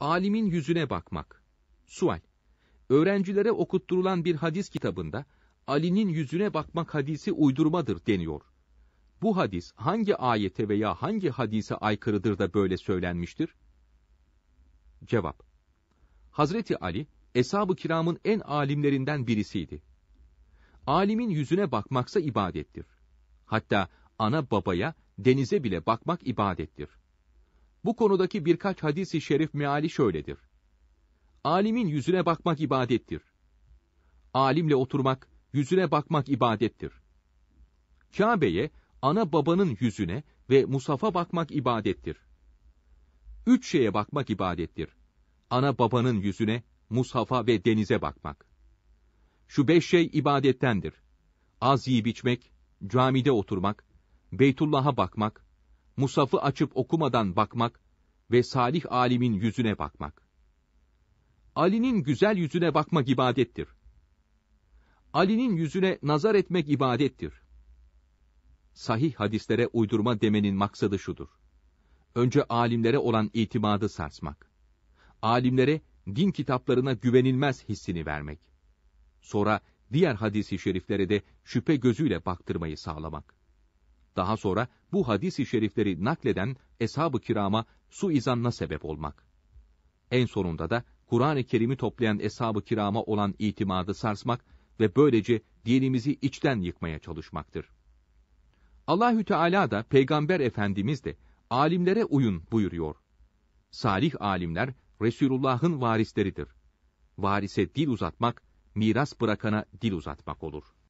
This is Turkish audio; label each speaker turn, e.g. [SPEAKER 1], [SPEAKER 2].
[SPEAKER 1] Alimin yüzüne bakmak. Sual. Öğrencilere okutturulan bir hadis kitabında Ali'nin yüzüne bakmak hadisi uydurmadır deniyor. Bu hadis hangi ayete veya hangi hadise aykırıdır da böyle söylenmiştir? Cevap. Hazreti Ali, Eshab-ı Kiram'ın en alimlerinden birisiydi. Alimin yüzüne bakmaksa ibadettir. Hatta ana babaya, denize bile bakmak ibadettir. Bu konudaki birkaç hadisi şerif meali şöyledir. Alimin yüzüne bakmak ibadettir. Alimle oturmak, yüzüne bakmak ibadettir. Kabe'ye, ana babanın yüzüne ve Musaf'a bakmak ibadettir. Üç şeye bakmak ibadettir. Ana babanın yüzüne, Musaf'a ve denize bakmak. Şu beş şey ibadettendir. Az yiyip içmek, camide oturmak, Beytullah'a bakmak, musafı açıp okumadan bakmak ve salih alimin yüzüne bakmak. Ali'nin güzel yüzüne bakmak ibadettir. Ali'nin yüzüne nazar etmek ibadettir. Sahih hadislere uydurma demenin maksadı şudur. Önce alimlere olan itimadı sarsmak. Alimlere din kitaplarına güvenilmez hissini vermek. Sonra diğer hadisi şeriflere de şüphe gözüyle baktırmayı sağlamak daha sonra bu hadis-i şerifleri nakleden eshab-ı kirama suizanla sebep olmak. En sonunda da Kur'an-ı Kerim'i toplayan eshab-ı kirama olan itimadı sarsmak ve böylece dinimizi içten yıkmaya çalışmaktır. Allahü Teala da Peygamber Efendimiz de alimlere uyun buyuruyor. Salih alimler Resulullah'ın varisleridir. Varise dil uzatmak, miras bırakana dil uzatmak olur.